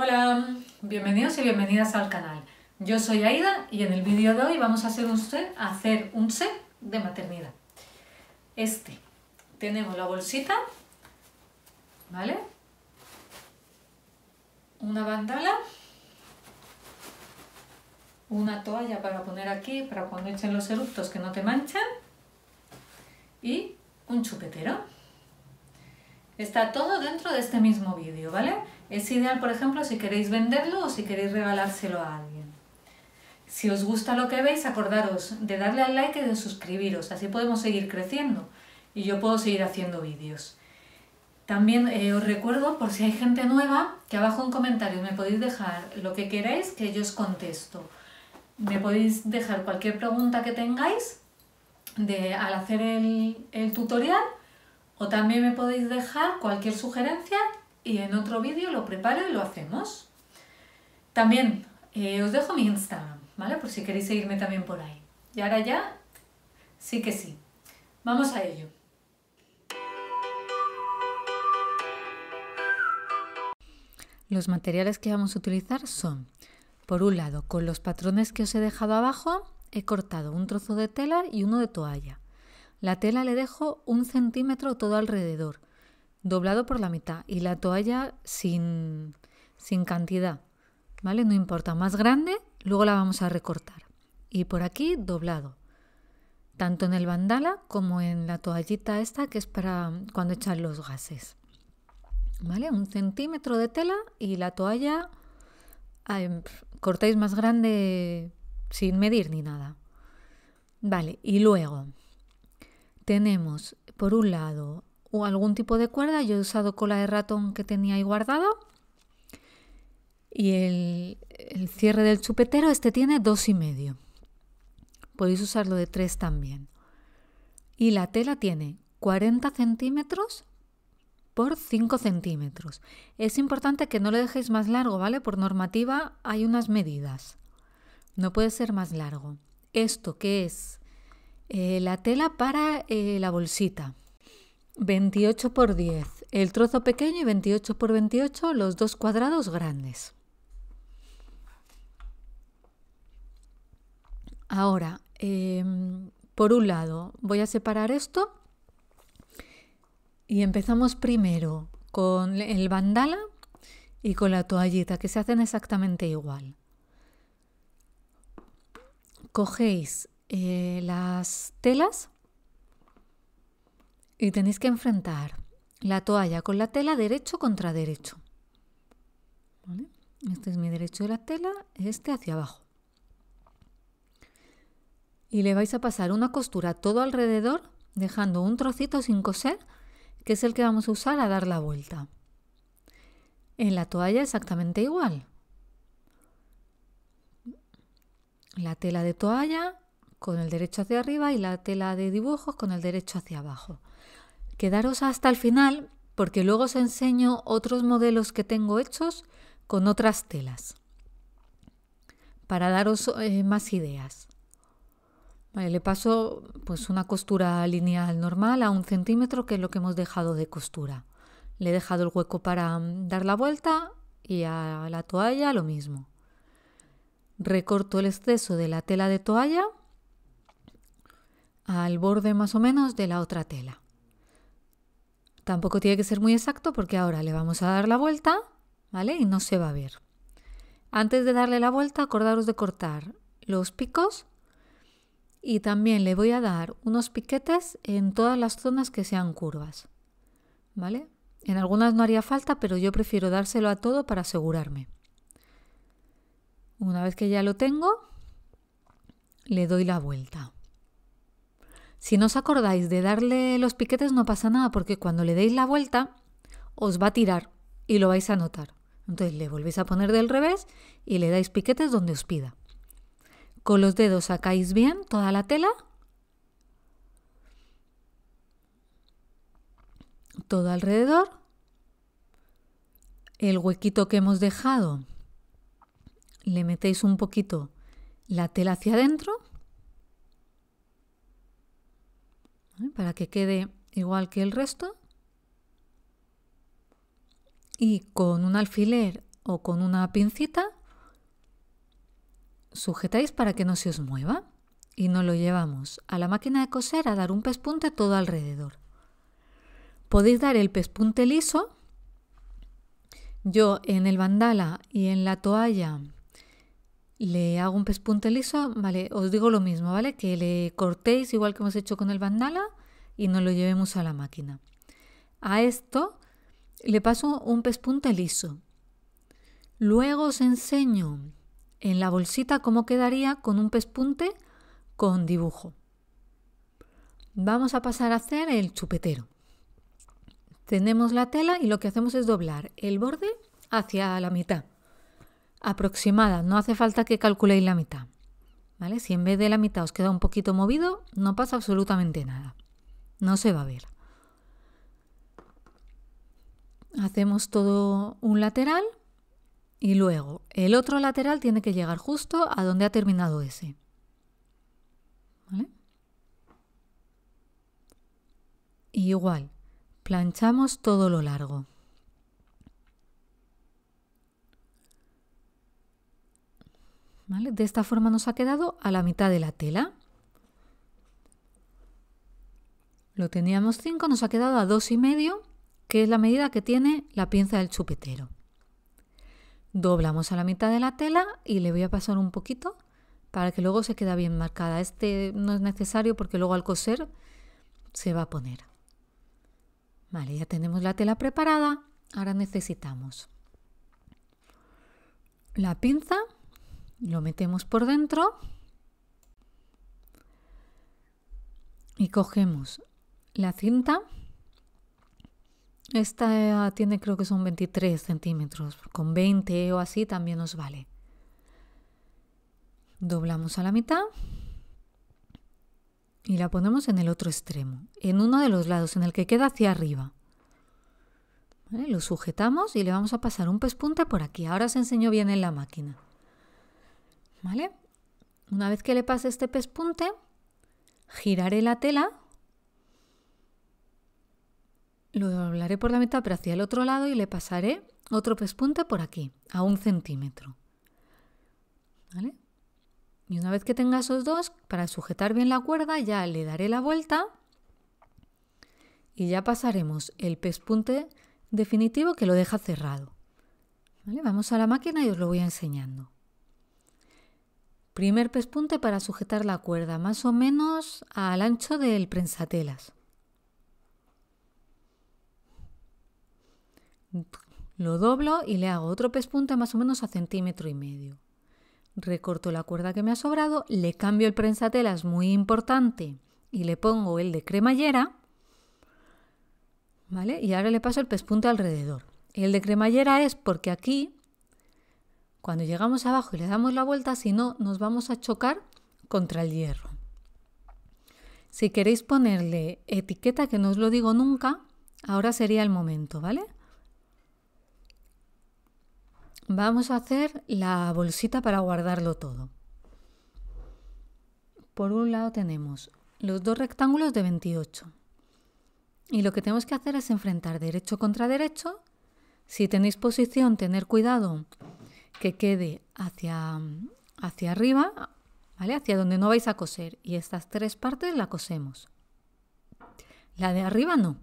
Hola, bienvenidos y bienvenidas al canal. Yo soy Aida y en el vídeo de hoy vamos a hacer un set, hacer un set de maternidad. Este, tenemos la bolsita, ¿vale? Una bandala, una toalla para poner aquí para cuando echen los eructos que no te manchan y un chupetero. Está todo dentro de este mismo vídeo, ¿vale? Es ideal, por ejemplo, si queréis venderlo o si queréis regalárselo a alguien. Si os gusta lo que veis, acordaros de darle al like y de suscribiros, así podemos seguir creciendo y yo puedo seguir haciendo vídeos. También eh, os recuerdo, por si hay gente nueva, que abajo en comentarios me podéis dejar lo que queráis que yo os contesto. Me podéis dejar cualquier pregunta que tengáis de, al hacer el, el tutorial o también me podéis dejar cualquier sugerencia y en otro vídeo lo preparo y lo hacemos. También eh, os dejo mi Instagram, ¿vale? Por si queréis seguirme también por ahí. Y ahora ya, sí que sí. Vamos a ello. Los materiales que vamos a utilizar son, por un lado, con los patrones que os he dejado abajo, he cortado un trozo de tela y uno de toalla. La tela le dejo un centímetro todo alrededor doblado por la mitad y la toalla sin, sin cantidad, ¿vale? No importa, más grande, luego la vamos a recortar. Y por aquí doblado, tanto en el bandala como en la toallita esta que es para cuando echan los gases. ¿Vale? Un centímetro de tela y la toalla cortáis más grande sin medir ni nada. Vale, y luego tenemos por un lado o algún tipo de cuerda. Yo he usado cola de ratón que tenía ahí guardado Y el, el cierre del chupetero, este tiene dos y medio. Podéis usarlo de tres también. Y la tela tiene 40 centímetros por 5 centímetros. Es importante que no lo dejéis más largo, ¿vale? Por normativa hay unas medidas. No puede ser más largo. Esto que es eh, la tela para eh, la bolsita, 28 por 10, el trozo pequeño y 28 por 28, los dos cuadrados grandes. Ahora, em, por un lado, voy a separar esto y empezamos primero con el bandala y con la toallita, que se hacen exactamente igual. Cogéis eh, las telas y tenéis que enfrentar la toalla con la tela derecho contra derecho. Este es mi derecho de la tela, este hacia abajo. Y le vais a pasar una costura todo alrededor, dejando un trocito sin coser, que es el que vamos a usar a dar la vuelta. En la toalla exactamente igual. La tela de toalla con el derecho hacia arriba y la tela de dibujos con el derecho hacia abajo. Quedaros hasta el final porque luego os enseño otros modelos que tengo hechos con otras telas para daros eh, más ideas. le paso pues una costura lineal normal a un centímetro que es lo que hemos dejado de costura. Le he dejado el hueco para mm, dar la vuelta y a la toalla lo mismo. Recorto el exceso de la tela de toalla al borde más o menos de la otra tela. Tampoco tiene que ser muy exacto porque ahora le vamos a dar la vuelta, ¿vale? Y no se va a ver. Antes de darle la vuelta, acordaros de cortar los picos y también le voy a dar unos piquetes en todas las zonas que sean curvas, ¿vale? En algunas no haría falta, pero yo prefiero dárselo a todo para asegurarme. Una vez que ya lo tengo, le doy la vuelta. Si no os acordáis de darle los piquetes no pasa nada porque cuando le deis la vuelta os va a tirar y lo vais a notar. Entonces le volvéis a poner del revés y le dais piquetes donde os pida. Con los dedos sacáis bien toda la tela. Todo alrededor. El huequito que hemos dejado le metéis un poquito la tela hacia adentro para que quede igual que el resto. Y con un alfiler o con una pincita sujetáis para que no se os mueva y nos lo llevamos a la máquina de coser a dar un pespunte todo alrededor. Podéis dar el pespunte liso. Yo en el bandala y en la toalla le hago un pespunte liso, vale, os digo lo mismo, ¿vale? Que le cortéis igual que hemos hecho con el bandala y nos lo llevemos a la máquina. A esto le paso un pespunte liso. Luego os enseño en la bolsita cómo quedaría con un pespunte con dibujo. Vamos a pasar a hacer el chupetero. Tenemos la tela y lo que hacemos es doblar el borde hacia la mitad aproximada, no hace falta que calculéis la mitad. ¿Vale? Si en vez de la mitad os queda un poquito movido, no pasa absolutamente nada. No se va a ver. Hacemos todo un lateral y luego el otro lateral tiene que llegar justo a donde ha terminado ese. igual, planchamos todo lo largo. De esta forma nos ha quedado a la mitad de la tela. Lo teníamos 5, nos ha quedado a dos y medio, que es la medida que tiene la pinza del chupetero. Doblamos a la mitad de la tela y le voy a pasar un poquito para que luego se quede bien marcada. Este no es necesario porque luego al coser se va a poner. ya tenemos la tela preparada. Ahora necesitamos la pinza lo metemos por dentro y cogemos la cinta. Esta tiene creo que son 23 centímetros, con 20 o así también nos vale. Doblamos a la mitad y la ponemos en el otro extremo, en uno de los lados, en el que queda hacia arriba. Lo sujetamos y le vamos a pasar un pespunte por aquí. Ahora se enseñó bien en la máquina. ¿Vale? Una vez que le pase este pespunte, giraré la tela, lo doblaré por la mitad pero hacia el otro lado y le pasaré otro pespunte por aquí, a un centímetro. Y una vez que tenga esos dos, para sujetar bien la cuerda, ya le daré la vuelta y ya pasaremos el pespunte definitivo que lo deja cerrado. Vamos a la máquina y os lo voy enseñando. Primer pespunte para sujetar la cuerda, más o menos al ancho del prensatelas. Lo doblo y le hago otro pespunte más o menos a centímetro y medio. Recorto la cuerda que me ha sobrado, le cambio el prensatelas, muy importante, y le pongo el de cremallera. Y ahora le paso el pespunte alrededor. El de cremallera es porque aquí cuando llegamos abajo y le damos la vuelta, si no, nos vamos a chocar contra el hierro. Si queréis ponerle etiqueta, que no os lo digo nunca, ahora sería el momento, ¿vale? Vamos a hacer la bolsita para guardarlo todo. Por un lado tenemos los dos rectángulos de 28. Y lo que tenemos que hacer es enfrentar derecho contra derecho. Si tenéis posición, tener cuidado que quede hacia, hacia arriba, ¿vale? Hacia donde no vais a coser. Y estas tres partes la cosemos. La de arriba no.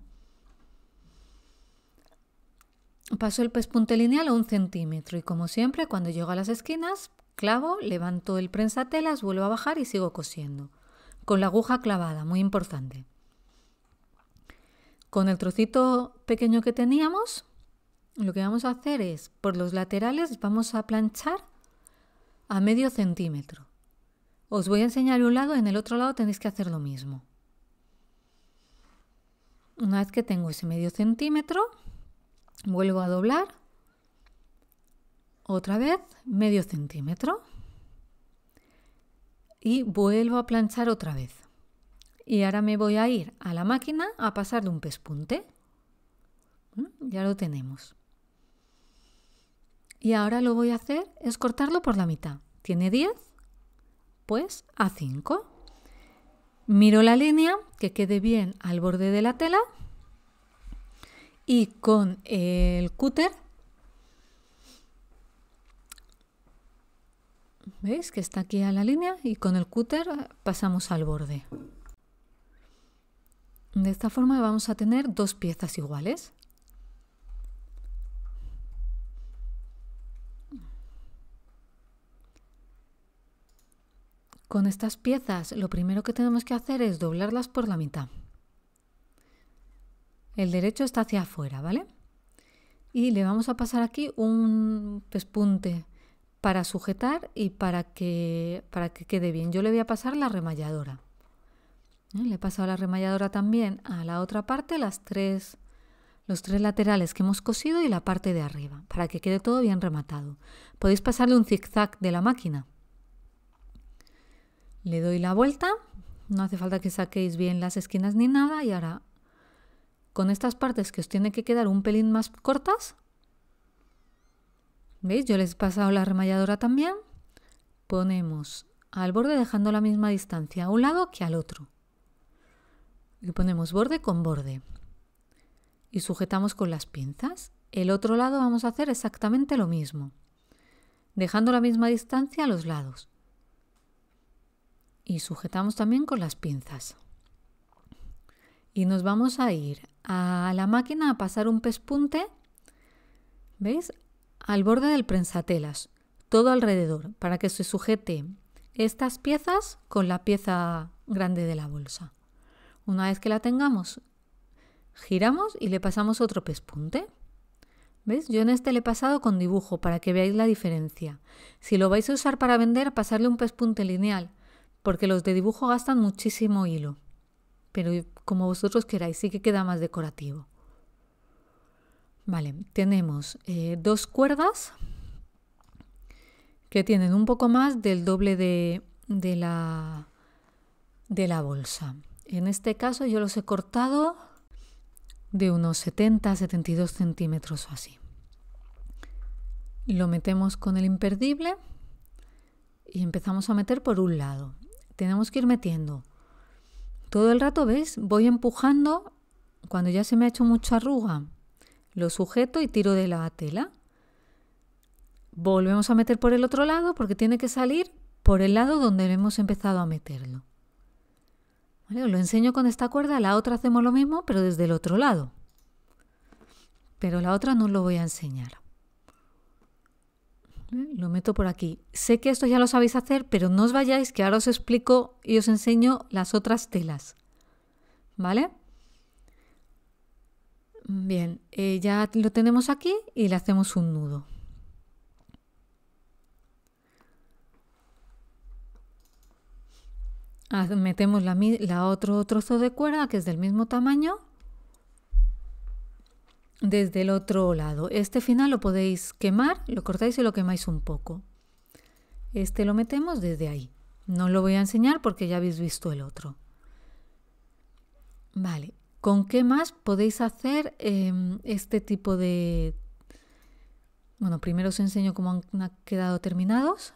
Paso el pespunte lineal a un centímetro y como siempre cuando llego a las esquinas clavo, levanto el prensatelas, vuelvo a bajar y sigo cosiendo. Con la aguja clavada, muy importante. Con el trocito pequeño que teníamos lo que vamos a hacer es, por los laterales vamos a planchar a medio centímetro. Os voy a enseñar un lado, en el otro lado tenéis que hacer lo mismo. Una vez que tengo ese medio centímetro, vuelvo a doblar. Otra vez, medio centímetro. Y vuelvo a planchar otra vez. Y ahora me voy a ir a la máquina a pasar de un pespunte. ¿Mm? Ya lo tenemos y ahora lo voy a hacer es cortarlo por la mitad. ¿Tiene 10? Pues a 5. Miro la línea que quede bien al borde de la tela y con el cúter ¿Veis que está aquí a la línea? Y con el cúter pasamos al borde. De esta forma vamos a tener dos piezas iguales. Con estas piezas lo primero que tenemos que hacer es doblarlas por la mitad. El derecho está hacia afuera, ¿vale? Y le vamos a pasar aquí un pespunte para sujetar y para que, para que quede bien. Yo le voy a pasar la remalladora. ¿Eh? Le he pasado la remalladora también a la otra parte, las tres, los tres laterales que hemos cosido y la parte de arriba, para que quede todo bien rematado. Podéis pasarle un zigzag de la máquina le doy la vuelta, no hace falta que saquéis bien las esquinas ni nada y ahora con estas partes que os tiene que quedar un pelín más cortas, ¿veis? Yo les he pasado la remalladora también, ponemos al borde dejando la misma distancia a un lado que al otro. Y ponemos borde con borde. Y sujetamos con las pinzas. El otro lado vamos a hacer exactamente lo mismo, dejando la misma distancia a los lados y sujetamos también con las pinzas. Y nos vamos a ir a la máquina a pasar un pespunte, ¿veis? Al borde del prensatelas, todo alrededor, para que se sujete estas piezas con la pieza grande de la bolsa. Una vez que la tengamos, giramos y le pasamos otro pespunte. ¿Veis? Yo en este le he pasado con dibujo para que veáis la diferencia. Si lo vais a usar para vender, pasarle un pespunte lineal porque los de dibujo gastan muchísimo hilo, pero como vosotros queráis, sí que queda más decorativo. Vale, tenemos eh, dos cuerdas que tienen un poco más del doble de, la, de la bolsa. En este caso yo los he cortado de unos 70, 72 centímetros o así. Lo metemos con el imperdible y empezamos a meter por un lado tenemos que ir metiendo. Todo el rato, ¿veis? Voy empujando, cuando ya se me ha hecho mucha arruga, lo sujeto y tiro de la tela. Volvemos a meter por el otro lado porque tiene que salir por el lado donde hemos empezado a meterlo. lo enseño con esta cuerda, la otra hacemos lo mismo, pero desde el otro lado. Pero la otra no lo voy a enseñar. Lo meto por aquí. Sé que esto ya lo sabéis hacer, pero no os vayáis, que ahora os explico y os enseño las otras telas. ¿Vale? Bien, eh, ya lo tenemos aquí y le hacemos un nudo. Ah, metemos la, la, otro trozo de cuerda que es del mismo tamaño desde el otro lado. Este final lo podéis quemar, lo cortáis y lo quemáis un poco. Este lo metemos desde ahí. No lo voy a enseñar porque ya habéis visto el otro. Vale, ¿con qué más podéis hacer em, este tipo de... Bueno, primero os enseño cómo han quedado terminados.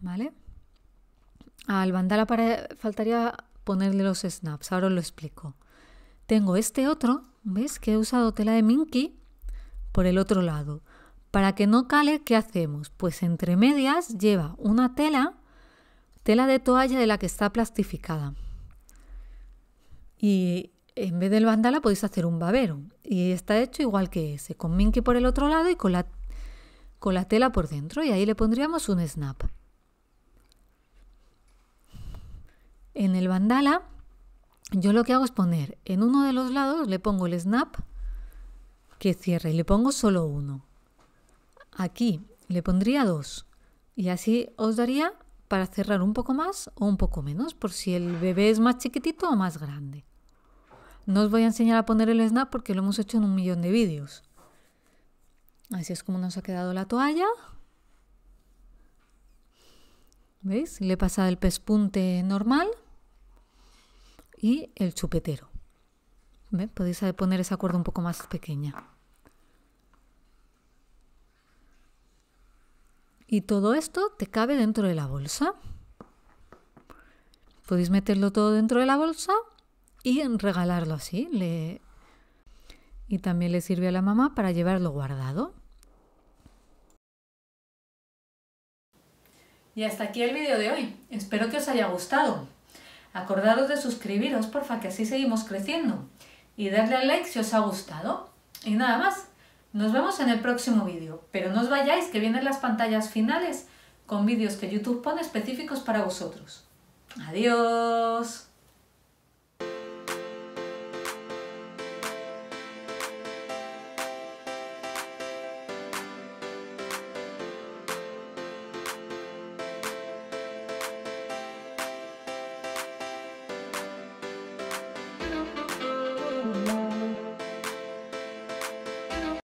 ¿Vale? Al bandala para... faltaría ponerle los snaps, ahora os lo explico. Tengo este otro ¿Ves que he usado tela de Minky? Por el otro lado. Para que no cale, ¿qué hacemos? Pues entre medias lleva una tela, tela de toalla de la que está plastificada. Y en vez del bandala podéis hacer un babero. Y está hecho igual que ese, con Minky por el otro lado y con la, con la tela por dentro. Y ahí le pondríamos un snap. En el bandala yo lo que hago es poner en uno de los lados, le pongo el snap que cierre y le pongo solo uno. Aquí le pondría dos y así os daría para cerrar un poco más o un poco menos por si el bebé es más chiquitito o más grande. No os voy a enseñar a poner el snap porque lo hemos hecho en un millón de vídeos. Así es como nos ha quedado la toalla. ¿Veis? Le he pasado el pespunte normal y el chupetero. Podéis poner esa cuerda un poco más pequeña. Y todo esto te cabe dentro de la bolsa. Podéis meterlo todo dentro de la bolsa y regalarlo así. Y también le sirve a la mamá para llevarlo guardado. Y hasta aquí el vídeo de hoy. Espero que os haya gustado. Acordaros de suscribiros, porfa, que así seguimos creciendo. Y darle al like si os ha gustado. Y nada más. Nos vemos en el próximo vídeo. Pero no os vayáis, que vienen las pantallas finales con vídeos que YouTube pone específicos para vosotros. Adiós.